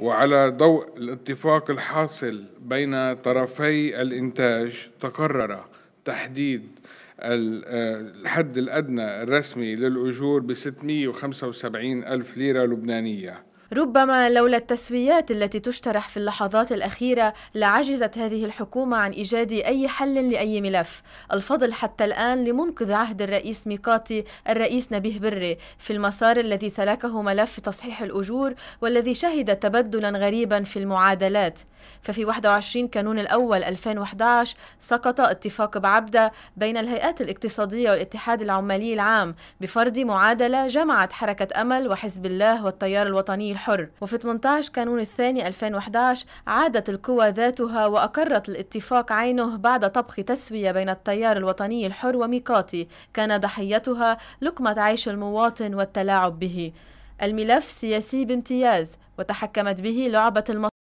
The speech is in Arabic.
وعلى ضوء الاتفاق الحاصل بين طرفي الإنتاج تقرر تحديد الحد الأدنى الرسمي للأجور ب 675 ألف ليرة لبنانية ربما لولا التسويات التي تشترح في اللحظات الأخيرة لعجزت هذه الحكومة عن إيجاد أي حل لأي ملف الفضل حتى الآن لمنقذ عهد الرئيس ميقاتي الرئيس نبيه بري في المسار الذي سلكه ملف تصحيح الأجور والذي شهد تبدلا غريبا في المعادلات ففي 21 كانون الأول 2011 سقط اتفاق بعبدة بين الهيئات الاقتصادية والاتحاد العمالي العام بفرض معادلة جمعت حركة أمل وحزب الله والتيار الوطني الحر وفي 18 كانون الثاني 2011 عادت القوى ذاتها وأقرت الاتفاق عينه بعد طبخ تسوية بين التيار الوطني الحر وميقاتي كان ضحيتها لقمة عيش المواطن والتلاعب به الملف سياسي بامتياز وتحكمت به لعبة المطار